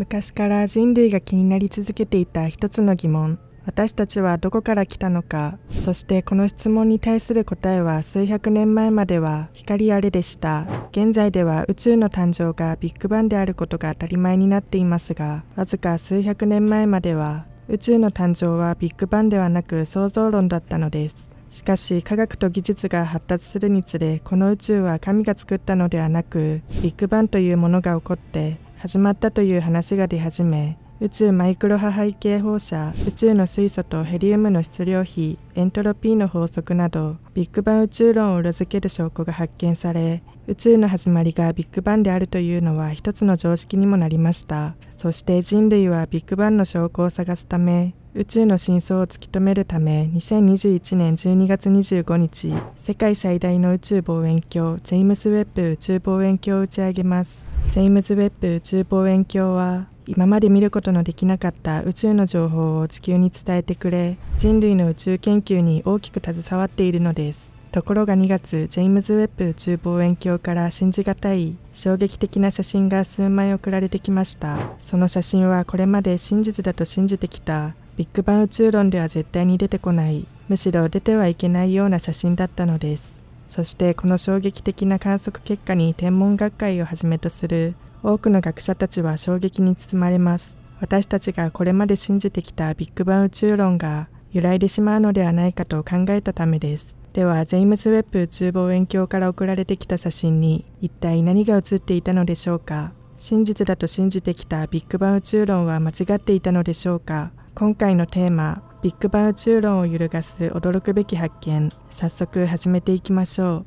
昔から人類が気になり続けていた一つの疑問私たちはどこから来たのかそしてこの質問に対する答えは数百年前までは光あれでした現在では宇宙の誕生がビッグバンであることが当たり前になっていますがわずか数百年前までは宇宙の誕生はビッグバンではなく創造論だったのですしかし科学と技術が発達するにつれこの宇宙は神が作ったのではなくビッグバンというものが起こって始まったという話が出始め宇宙マイクロ波背景放射宇宙の水素とヘリウムの質量比エントロピーの法則などビッグバン宇宙論を裏付ける証拠が発見され宇宙の始まりがビッグバンであるというのは一つの常識にもなりましたそして人類はビッグバンの証拠を探すため宇宙の真相を突き止めるため2021年12月25日世界最大の宇宙望遠鏡ジェイムズ・ウェッブ宇宙望遠鏡を打ち上げますジェイムズ・ウェッブ宇宙望遠鏡は今まで見ることのできなかった宇宙の情報を地球に伝えてくれ人類の宇宙研究に大きく携わっているのですところが2月ジェイムズ・ウェッブ宇宙望遠鏡から信じがたい衝撃的な写真が数枚送られてきましたその写真はこれまで真実だと信じてきたビッグバン宇宙論では絶対に出てこないむしろ出てはいけないような写真だったのですそしてこの衝撃的な観測結果に天文学会をはじめとする多くの学者たちは衝撃に包まれます私たちがこれまで信じてきたビッグバン宇宙論が揺らいでしまうのではないかと考えたためですではジェイムズ・ウェッブ宇宙望遠鏡から送られてきた写真に一体何が写っていたのでしょうか真実だと信じてきたビッグバン宇宙論は間違っていたのでしょうか今回のテーマビッグバン宇宙論を揺るがす驚くべき発見早速始めていきましょう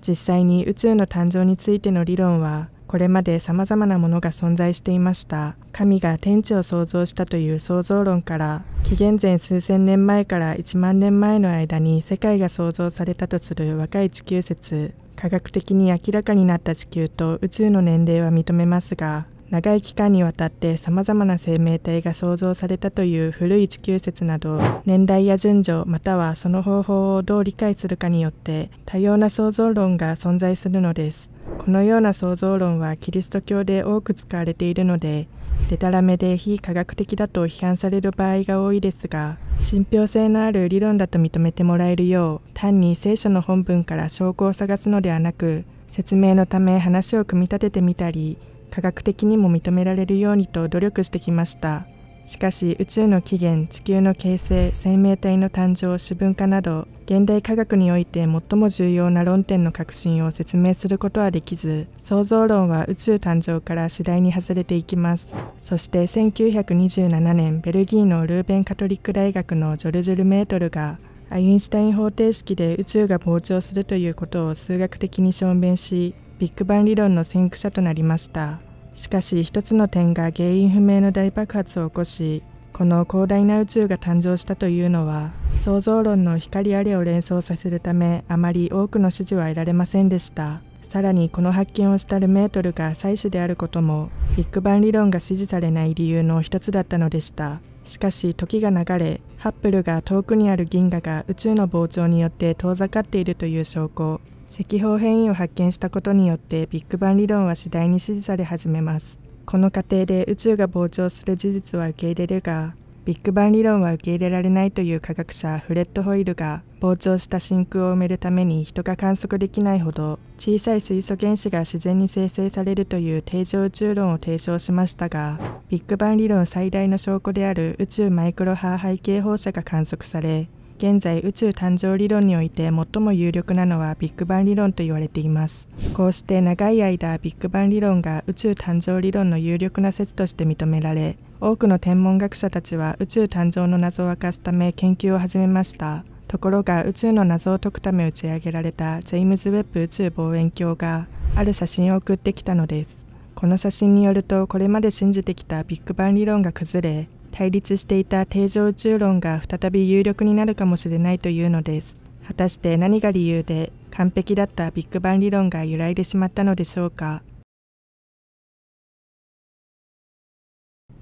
実際に宇宙の誕生についての理論はこれまで様々なものが存在していました神が天地を創造したという創造論から紀元前数千年前から1万年前の間に世界が創造されたとする若い地球説科学的に明らかになった地球と宇宙の年齢は認めますが長い期間にわたってさまざまな生命体が創造されたという古い地球説など年代や順序またはその方法をどう理解するかによって多様な創造論が存在するのですこのような創造論はキリスト教で多く使われているのででたらめで非科学的だと批判される場合が多いですが信憑性のある理論だと認めてもらえるよう単に聖書の本文から証拠を探すのではなく説明のため話を組み立ててみたり科学的にも認められるようにと努力してきましたしかし宇宙の起源地球の形成生命体の誕生主文化など現代科学において最も重要な論点の核心を説明することはできず創造論は宇宙誕生から次第に外れていきますそして1927年ベルギーのルーベンカトリック大学のジョルジュル・メートルがアインシュタイン方程式で宇宙が膨張するということを数学的に証明しビッグバン理論の先駆者となりましたしかし一つの点が原因不明の大爆発を起こしこの広大な宇宙が誕生したというのは創造論の光あれを連想させるためあまり多くの支持は得られませんでしたさらにこの発見をしたルメートルが祭祀であることもビッグバン理論が支持されない理由の一つだったのでしたしかし時が流れハッブルが遠くにある銀河が宇宙の膨張によって遠ざかっているという証拠赤方変異を発見したことによってビッグバン理論は次第に支持され始めますこの過程で宇宙が膨張する事実は受け入れるがビッグバン理論は受け入れられないという科学者フレッド・ホイルが膨張した真空を埋めるために人が観測できないほど小さい水素原子が自然に生成されるという定常宇宙論を提唱しましたがビッグバン理論最大の証拠である宇宙マイクロ波背景放射が観測され現在宇宙誕生理論において最も有力なのはビッグバン理論と言われていますこうして長い間ビッグバン理論が宇宙誕生理論の有力な説として認められ多くの天文学者たちは宇宙誕生の謎を明かすため研究を始めましたところが宇宙の謎を解くため打ち上げられたジェイムズ・ウェッブ宇宙望遠鏡がある写真を送ってきたのですこの写真によるとこれまで信じてきたビッグバン理論が崩れ対立していた定常宇宙論が再び有力になるかもしれないというのです果たして何が理由で完璧だったビッグバン理論が揺らいでしまったのでしょうか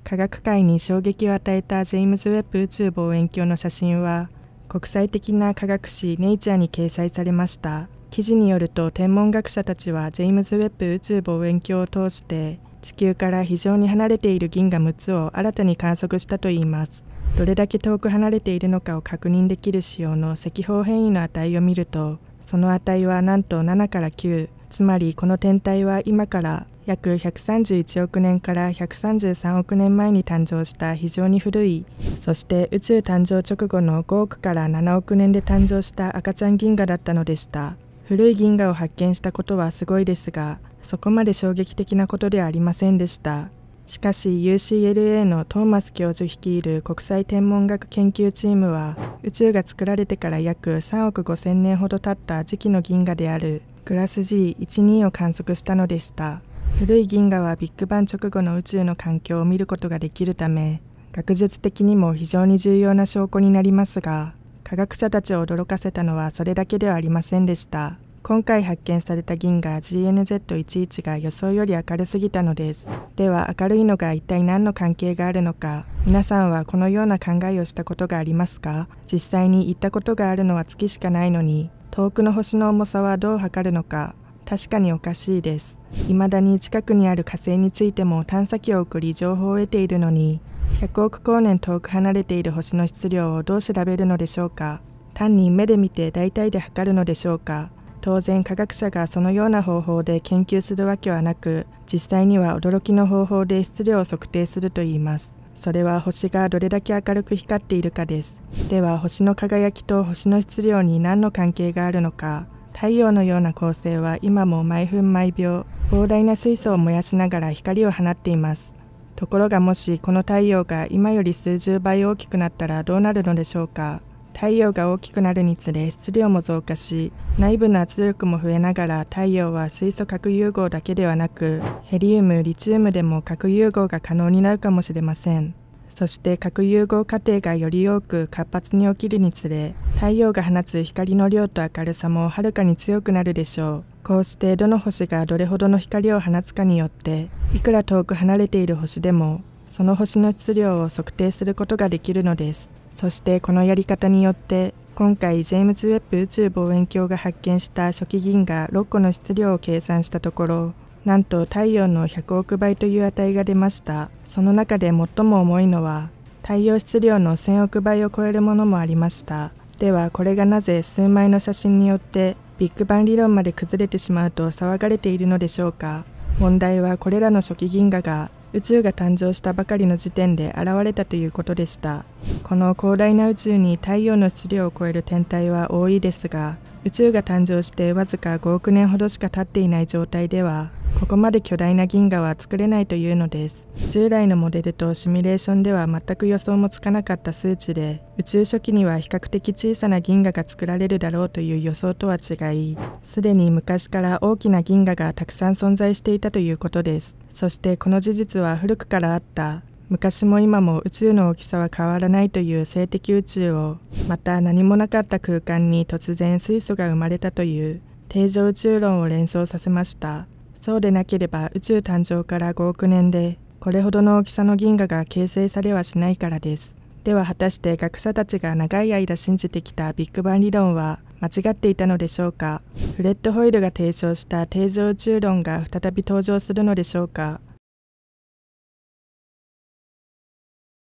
科学界に衝撃を与えたジェームズ・ウェッブ宇宙望遠鏡の写真は国際的な科学誌「ネイチャー」に掲載されました記事によると天文学者たちはジェームズ・ウェッブ宇宙望遠鏡を通して地球から非常に離れている銀河6つを新たに観測したといいますどれだけ遠く離れているのかを確認できる仕様の赤方変異の値を見るとその値はなんと7から9つまりこの天体は今から約131億年から133億年前に誕生した非常に古いそして宇宙誕生直後の5億から7億年で誕生した赤ちゃん銀河だったのでした古い銀河を発見したことはすごいですがそこまで衝撃的なことではありませんでしたしかし UCLA のトーマス教授率いる国際天文学研究チームは宇宙が作られてから約3億5000年ほど経った時期の銀河であるクラス G12 を観測したのでした古い銀河はビッグバン直後の宇宙の環境を見ることができるため学術的にも非常に重要な証拠になりますが科学者たちを驚かせたのはそれだけではありませんでした今回発見された銀河 GNZ11 が予想より明るすぎたのですでは明るいのが一体何の関係があるのか皆さんはこのような考えをしたことがありますか実際に行ったことがあるのは月しかないのに遠くの星の重さはどう測るのか確かにおかしいです未だに近くにある火星についても探査機を送り情報を得ているのに100億光年遠く離れている星の質量をどう調べるのでしょうか単に目で見て大体で測るのでしょうか当然科学者がそのような方法で研究するわけはなく実際には驚きの方法で質量を測定するといいますそれは星がどれだけ明るく光っているかですでは星の輝きと星の質量に何の関係があるのか太陽のような恒星は今も毎分毎秒膨大な水素を燃やしながら光を放っていますところがもしこの太陽が今より数十倍大きくなったらどうなるのでしょうか太陽が大きくなるにつれ質量も増加し内部の圧力も増えながら太陽は水素核融合だけではなくヘリウムリチウムでも核融合が可能になるかもしれませんそして核融合過程がより多く活発に起きるにつれ太陽が放つ光の量と明るさもはるかに強くなるでしょうこうしてどの星がどれほどの光を放つかによっていくら遠く離れている星でもその星の質量を測定することができるのですそしてこのやり方によって今回ジェームズ・ウェッブ宇宙望遠鏡が発見した初期銀河6個の質量を計算したところなんと太陽の100億倍という値が出ましたその中で最も重いのは太陽質量の1000億倍を超えるものもありましたではこれがなぜ数枚の写真によってビッグバン理論まで崩れてしまうと騒がれているのでしょうか問題はこれらの初期銀河が宇宙が誕生したばかりの時点で現れたということでしたこの広大な宇宙に太陽の質量を超える天体は多いですが宇宙が誕生してわずか5億年ほどしか経っていない状態ではここまで巨大な銀河は作れないというのです従来のモデルとシミュレーションでは全く予想もつかなかった数値で宇宙初期には比較的小さな銀河が作られるだろうという予想とは違いすでに昔から大きな銀河がたくさん存在していたということですそしてこの事実は古くからあった昔も今も宇宙の大きさは変わらないという性的宇宙をまた何もなかった空間に突然水素が生まれたという定常宇宙論を連想させましたそうでなければ宇宙誕生から5億年でこれほどの大きさの銀河が形成されはしないからです。では果たして学者たちが長い間信じてきたビッグバン理論は間違っていたのでしょうかフレッド・ホイルが提唱した定常宇宙論が再び登場するのでしょうか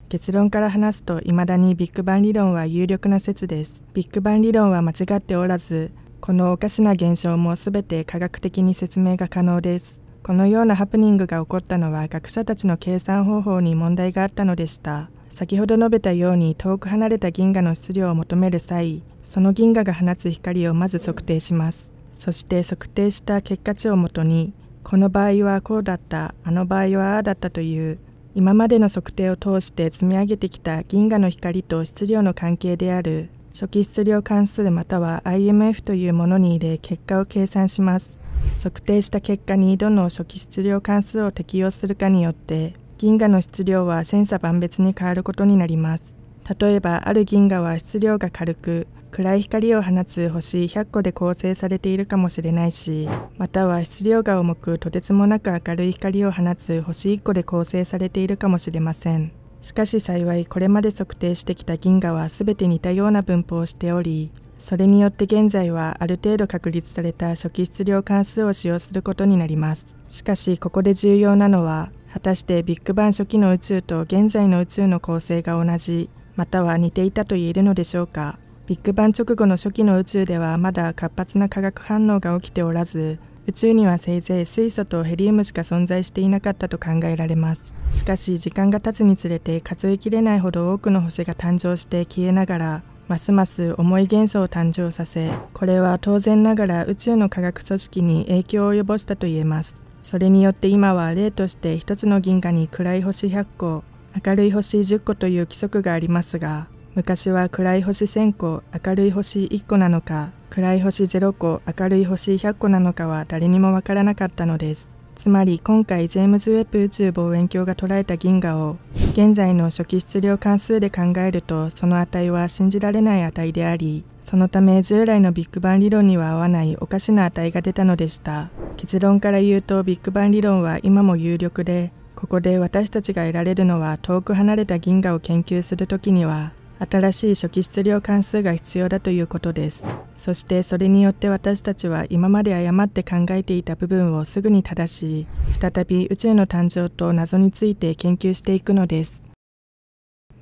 結論から話すと未だにビッグバン理論は有力な説ですビッグバン理論は間違っておらずこのおかしな現象も全て科学的に説明が可能です。このようなハプニングが起こったのは学者たちの計算方法に問題があったのでした。先ほど述べたように遠く離れた銀河の質量を求める際、その銀河が放つ光をまず測定します。そして測定した結果値をもとに、この場合はこうだった、あの場合はああだったという今までの測定を通して積み上げてきた銀河の光と質量の関係である初期質量関数または IMF というものに入れ結果を計算します測定した結果にどの初期質量関数を適用するかによって銀河の質量は千差万別に変わることになります例えばある銀河は質量が軽く暗い光を放つ星100個で構成されているかもしれないしまたは質量が重くとてつもなく明るい光を放つ星1個で構成されているかもしれませんしかし幸いこれまで測定してきた銀河は全て似たような分布をしておりそれによって現在はある程度確立された初期質量関数を使用することになりますしかしここで重要なのは果たしてビッグバン初期の宇宙と現在の宇宙の構成が同じまたは似ていたと言えるのでしょうかビッグバン直後の初期の宇宙ではまだ活発な化学反応が起きておらず宇宙にはせいぜい水素とヘリウムしか存在していなかったと考えられますしかし時間が経つにつれて数えきれないほど多くの星が誕生して消えながらますます重い元素を誕生させこれは当然ながら宇宙の科学組織に影響を及ぼしたといえますそれによって今は例として1つの銀河に暗い星100個明るい星10個という規則がありますが昔は暗い星1000個明るい星1個なのか暗い星0個明るい星100個なのかは誰にもわからなかったのですつまり今回ジェームズ・ウェッブ宇宙望遠鏡が捉えた銀河を現在の初期質量関数で考えるとその値は信じられない値でありそのため従来のビッグバン理論には合わないおかしな値が出たのでした結論から言うとビッグバン理論は今も有力でここで私たちが得られるのは遠く離れた銀河を研究する時には新しい初期質量関数が必要だということですそしてそれによって私たちは今まで誤って考えていた部分をすぐに正し再び宇宙の誕生と謎について研究していくのです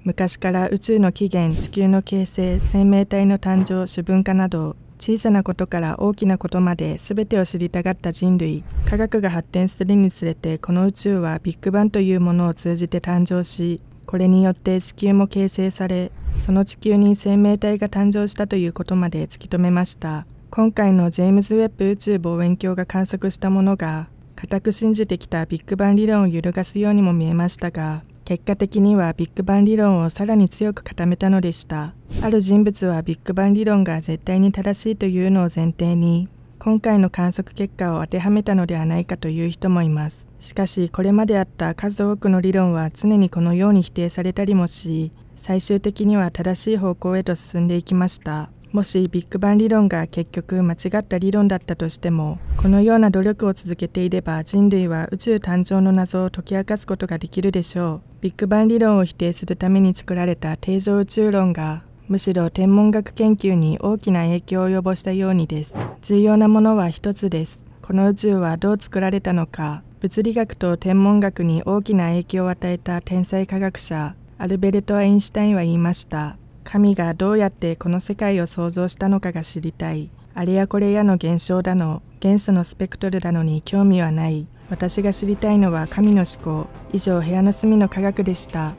昔から宇宙の起源地球の形成生命体の誕生主文化など小さなことから大きなことまで全てを知りたがった人類科学が発展するにつれてこの宇宙はビッグバンというものを通じて誕生しこれによって地球も形成されその地球に生命体が誕生したということまで突き止めました今回のジェームズ・ウェッブ宇宙望遠鏡が観測したものが固く信じてきたビッグバン理論を揺るがすようにも見えましたが結果的にはビッグバン理論をさらに強く固めたのでしたある人物はビッグバン理論が絶対に正しいというのを前提に今回の観測結果を当てはめたのではないかという人もいますしかしこれまであった数多くの理論は常にこのように否定されたりもし最終的には正しい方向へと進んでいきましたもしビッグバン理論が結局間違った理論だったとしてもこのような努力を続けていれば人類は宇宙誕生の謎を解き明かすことができるでしょうビッグバン理論を否定するために作られた定常宇宙論がむしろ天文学研究に大きな影響を及ぼしたようにです重要なものは一つですこの宇宙はどう作られたのか物理学と天文学に大きな影響を与えた天才科学者アルベルト・アインシュタインは言いました。神がどうやってこの世界を創造したのかが知りたい。あれやこれやの現象だの、元素のスペクトルだのに興味はない。私が知りたいのは神の思考。以上、部屋の隅の科学でした。